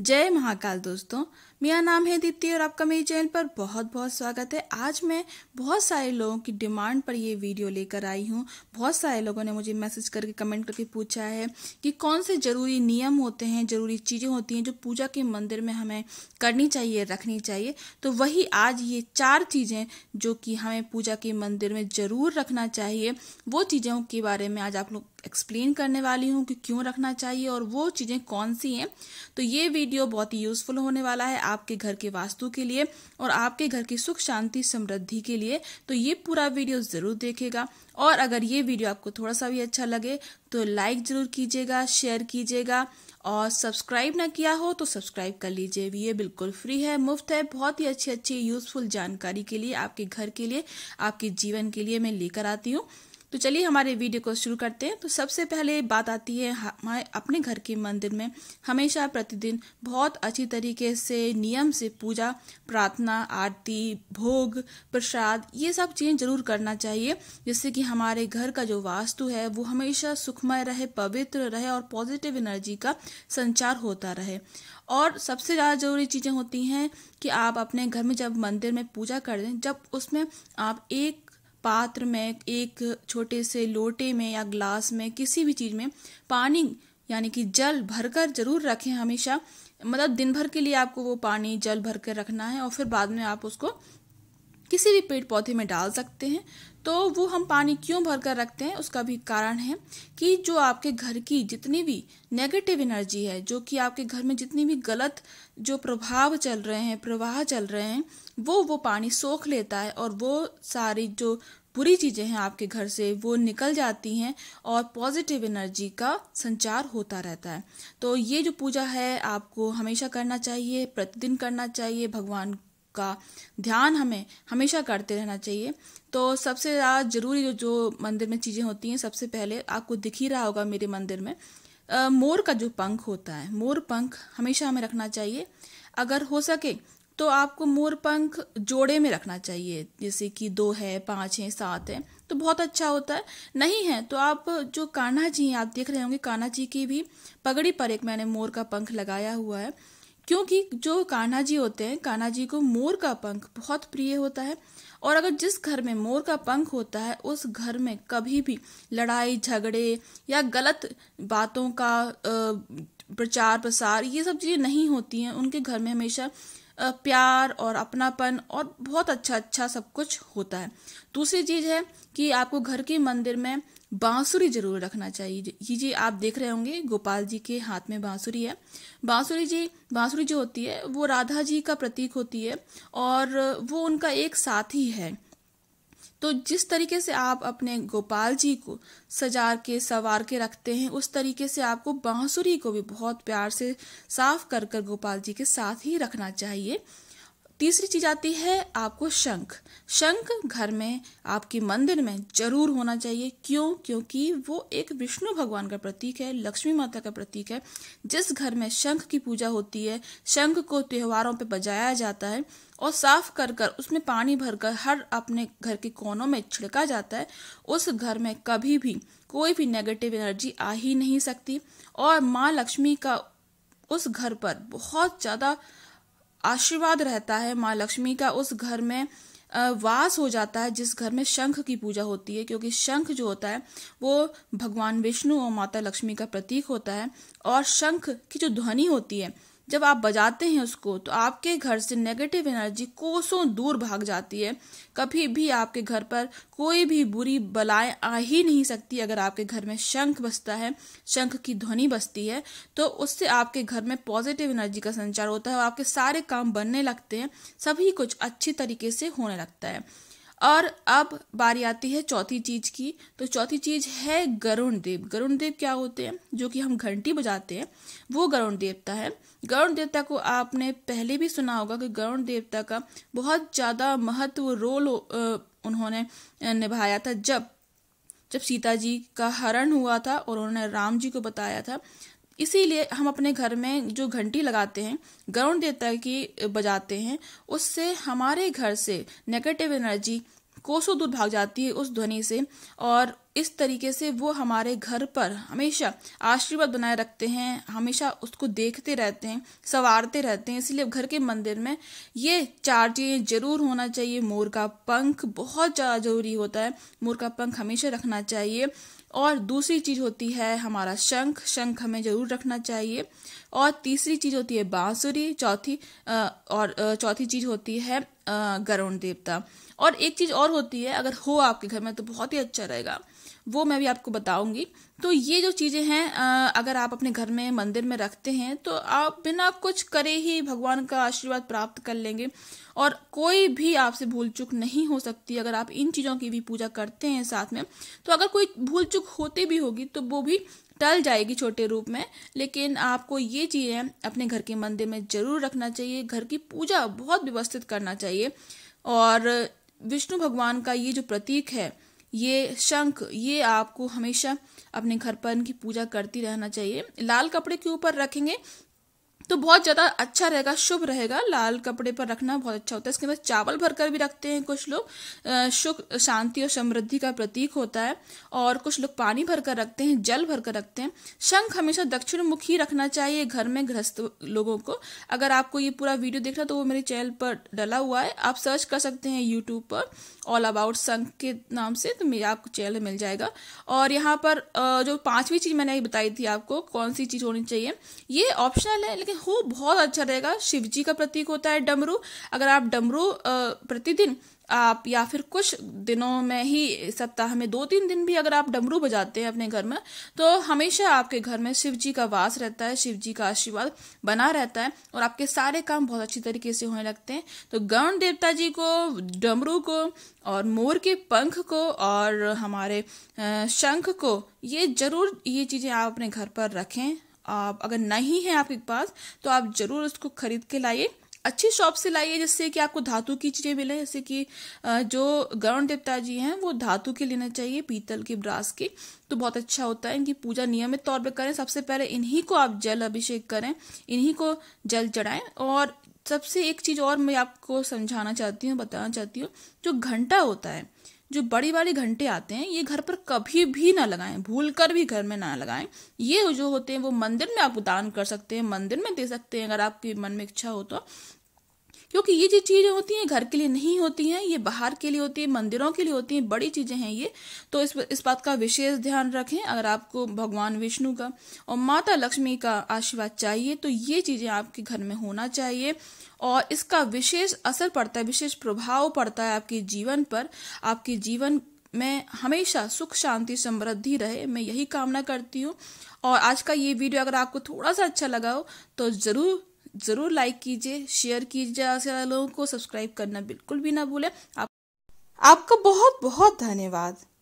जय महाकाल दोस्तों मेरा नाम है दीप्ति और आपका मेरे चैनल पर बहुत बहुत स्वागत है आज मैं बहुत सारे लोगों की डिमांड पर ये वीडियो लेकर आई हूँ बहुत सारे लोगों ने मुझे मैसेज करके कमेंट करके पूछा है कि कौन से ज़रूरी नियम होते हैं ज़रूरी चीज़ें होती हैं जो पूजा के मंदिर में हमें करनी चाहिए रखनी चाहिए तो वही आज ये चार चीज़ें जो कि हमें पूजा के मंदिर में ज़रूर रखना चाहिए वो चीज़ों के बारे में आज आप लोग एक्सप्लेन करने वाली हूँ कि क्यों रखना चाहिए और वो चीज़ें कौन सी हैं तो ये वीडियो बहुत ही यूज़फुल होने वाला है आपके घर के वास्तु के लिए और आपके घर की सुख शांति समृद्धि के लिए तो ये पूरा वीडियो ज़रूर देखेगा और अगर ये वीडियो आपको थोड़ा सा भी अच्छा लगे तो लाइक ज़रूर कीजिएगा शेयर कीजिएगा और सब्सक्राइब ना किया हो तो सब्सक्राइब कर लीजिए ये बिल्कुल फ्री है मुफ्त है बहुत ही अच्छी अच्छी यूज़फुल जानकारी के लिए आपके घर के लिए आपके जीवन के लिए मैं लेकर आती हूँ तो चलिए हमारे वीडियो को शुरू करते हैं तो सबसे पहले बात आती है हमारे अपने घर के मंदिर में हमेशा प्रतिदिन बहुत अच्छी तरीके से नियम से पूजा प्रार्थना आरती भोग प्रसाद ये सब चीज़ें जरूर करना चाहिए जिससे कि हमारे घर का जो वास्तु है वो हमेशा सुखमय रहे पवित्र रहे और पॉजिटिव एनर्जी का संचार होता रहे और सबसे ज़्यादा ज़रूरी चीज़ें होती हैं कि आप अपने घर में जब मंदिर में पूजा कर दें जब उसमें आप एक पात्र में एक छोटे से लोटे में या ग्लास में किसी भी चीज़ में पानी यानी कि जल भरकर जरूर रखें हमेशा मतलब दिन भर के लिए आपको वो पानी जल भर कर रखना है और फिर बाद में आप उसको किसी भी पेड़ पौधे में डाल सकते हैं तो वो हम पानी क्यों भर कर रखते हैं उसका भी कारण है कि जो आपके घर की जितनी भी नेगेटिव एनर्जी है जो कि आपके घर में जितनी भी गलत जो प्रभाव चल रहे हैं प्रवाह चल रहे हैं वो वो पानी सोख लेता है और वो सारी जो बुरी चीज़ें हैं आपके घर से वो निकल जाती हैं और पॉजिटिव एनर्जी का संचार होता रहता है तो ये जो पूजा है आपको हमेशा करना चाहिए प्रतिदिन करना चाहिए भगवान का ध्यान हमें हमेशा करते रहना चाहिए तो सबसे ज़्यादा ज़रूरी जो जो मंदिर में चीज़ें होती हैं सबसे पहले आपको दिख ही रहा होगा मेरे मंदिर में आ, मोर का जो पंख होता है मोर पंख हमेशा हमें रखना चाहिए अगर हो सके तो आपको मोर पंख जोड़े में रखना चाहिए जैसे कि दो है पाँच है सात है तो बहुत अच्छा होता है नहीं है तो आप जो कान्हा जी हैं आप देख रहे होंगे कान्हा जी की भी पगड़ी पर एक मैंने मोर का पंख लगाया हुआ है क्योंकि जो कान्हा जी होते हैं कान्हा जी को मोर का पंख बहुत प्रिय होता है और अगर जिस घर में मोर का पंख होता है उस घर में कभी भी लड़ाई झगड़े या गलत बातों का प्रचार प्रसार ये सब चीज़ें नहीं होती हैं उनके घर में हमेशा प्यार और अपनापन और बहुत अच्छा अच्छा सब कुछ होता है दूसरी चीज़ है कि आपको घर के मंदिर में बांसुरी जरूर रखना चाहिए ये जी आप देख रहे होंगे गोपाल जी के हाथ में बांसुरी है बांसुरी जी बांसुरी जो होती है वो राधा जी का प्रतीक होती है और वो उनका एक साथी है तो जिस तरीके से आप अपने गोपाल जी को सजा के सवार के रखते हैं उस तरीके से आपको बांसुरी को भी बहुत प्यार से साफ कर कर गोपाल जी के साथ ही रखना चाहिए तीसरी चीज आती है आपको शंख शंख घर में आपके मंदिर में जरूर होना चाहिए क्यों क्योंकि वो एक विष्णु भगवान का प्रतीक है लक्ष्मी माता का प्रतीक है जिस घर में शंख की पूजा होती है शंख को त्योहारों पे बजाया जाता है और साफ कर कर उसमें पानी भरकर हर अपने घर के कोनों में छिड़का जाता है उस घर में कभी भी कोई भी नेगेटिव एनर्जी आ ही नहीं सकती और माँ लक्ष्मी का उस घर पर बहुत ज़्यादा आशीर्वाद रहता है माँ लक्ष्मी का उस घर में वास हो जाता है जिस घर में शंख की पूजा होती है क्योंकि शंख जो होता है वो भगवान विष्णु और माता लक्ष्मी का प्रतीक होता है और शंख की जो ध्वनि होती है जब आप बजाते हैं उसको तो आपके घर से नेगेटिव एनर्जी कोसों दूर भाग जाती है कभी भी आपके घर पर कोई भी बुरी बलाएं आ ही नहीं सकती अगर आपके घर में शंख बजता है शंख की ध्वनि बजती है तो उससे आपके घर में पॉजिटिव एनर्जी का संचार होता है और आपके सारे काम बनने लगते हैं सभी कुछ अच्छी तरीके से होने लगता है और अब बारी आती है चौथी चीज की तो चौथी चीज है गरुण देव गरुण देव क्या होते हैं जो कि हम घंटी बजाते हैं वो गरुण देवता है गरुण देवता को आपने पहले भी सुना होगा कि गरुण देवता का बहुत ज़्यादा महत्व रोल उन्होंने निभाया था जब जब सीता जी का हरण हुआ था और उन्होंने राम जी को बताया था इसीलिए हम अपने घर में जो घंटी लगाते हैं गरुण देवता की बजाते हैं उससे हमारे घर से नेगेटिव एनर्जी कोसों दूर भाग जाती है उस ध्वनि से और इस तरीके से वो हमारे घर पर हमेशा आशीर्वाद बनाए रखते हैं हमेशा उसको देखते रहते हैं संवारते रहते हैं इसलिए घर के मंदिर में ये चार चीज़ें जरूर होना चाहिए मोर का पंख बहुत ज़्यादा ज़रूरी होता है मोर का पंख हमेशा रखना चाहिए और दूसरी चीज़ होती है हमारा शंख शंख हमें ज़रूर रखना चाहिए और तीसरी चीज़ होती है बांसुरी चौथी और चौथी चीज़ होती है गरुण देवता और एक चीज़ और होती है अगर हो आपके घर में तो बहुत ही अच्छा रहेगा वो मैं भी आपको बताऊंगी तो ये जो चीज़ें हैं अगर आप अपने घर में मंदिर में रखते हैं तो आप बिना कुछ करे ही भगवान का आशीर्वाद प्राप्त कर लेंगे और कोई भी आपसे भूल चूक नहीं हो सकती अगर आप इन चीज़ों की भी पूजा करते हैं साथ में तो अगर कोई भूल चूक होती भी होगी तो वो भी टल जाएगी छोटे रूप में लेकिन आपको ये चीज़ें अपने घर के मंदिर में ज़रूर रखना चाहिए घर की पूजा बहुत व्यवस्थित करना चाहिए और विष्णु भगवान का ये जो प्रतीक है ये शंख ये आपको हमेशा अपने घर पर इनकी पूजा करती रहना चाहिए लाल कपड़े के ऊपर रखेंगे तो बहुत ज़्यादा अच्छा रहेगा शुभ रहेगा लाल कपड़े पर रखना बहुत अच्छा होता है इसके बाद चावल भरकर भी रखते हैं कुछ लोग सुख शांति और समृद्धि का प्रतीक होता है और कुछ लोग पानी भरकर रखते हैं जल भरकर रखते हैं शंख हमेशा दक्षिण मुखी रखना चाहिए घर में गृहस्थ लोगों को अगर आपको ये पूरा वीडियो देखना तो वो मेरे चैनल पर डला हुआ है आप सर्च कर सकते हैं यूट्यूब पर ऑल अबाउट शंख के नाम से तो मेरा आपको चैनल मिल जाएगा और यहाँ पर जो पाँचवीं चीज़ मैंने बताई थी आपको कौन सी चीज़ होनी चाहिए ये ऑप्शनल है लेकिन हो बहुत अच्छा रहेगा शिव जी का प्रतीक होता है डमरू अगर आप डमरू प्रतिदिन आप या फिर कुछ दिनों में ही सप्ताह में दो तीन दिन भी अगर आप डमरू बजाते हैं अपने घर में तो हमेशा आपके घर में शिव जी का वास रहता है शिव जी का आशीर्वाद बना रहता है और आपके सारे काम बहुत अच्छी तरीके से होने लगते हैं तो गण देवता जी को डमरू को और मोर के पंख को और हमारे शंख को ये जरूर ये चीज़ें आप अपने घर पर रखें अगर नहीं है आपके पास तो आप ज़रूर उसको खरीद के लाइए अच्छी शॉप से लाइए जिससे कि आपको धातु की चीज़ें मिले जैसे कि जो गरुण देवता जी हैं वो धातु के लेना चाहिए पीतल के ब्रास के तो बहुत अच्छा होता है इनकी पूजा नियमित तौर पर करें सबसे पहले इन्हीं को आप जल अभिषेक करें इन्हीं को जल चढ़ाएं और सबसे एक चीज़ और मैं आपको समझाना चाहती हूँ बताना चाहती हूँ जो घंटा होता है जो बड़ी वाले घंटे आते हैं ये घर पर कभी भी ना लगाएं भूल कर भी घर में ना लगाएं ये जो होते हैं वो मंदिर में आप दान कर सकते हैं मंदिर में दे सकते हैं अगर आपकी मन में इच्छा हो तो क्योंकि ये जो चीज़ें होती हैं घर के लिए नहीं होती हैं ये बाहर के लिए होती है मंदिरों के लिए होती हैं बड़ी चीज़ें हैं ये तो इस इस बात का विशेष ध्यान रखें अगर आपको भगवान विष्णु का और माता लक्ष्मी का आशीर्वाद चाहिए तो ये चीज़ें आपके घर में होना चाहिए और इसका विशेष असर पड़ता है विशेष प्रभाव पड़ता है आपके जीवन पर आपके जीवन मैं हमेशा सुख शांति समृद्धि रहे मैं यही कामना करती हूँ और आज का ये वीडियो अगर आपको थोड़ा सा अच्छा लगा हो तो ज़रूर ज़रूर लाइक कीजिए शेयर कीजिए लोगों को सब्सक्राइब करना बिल्कुल भी ना भूले आप, आपका बहुत बहुत धन्यवाद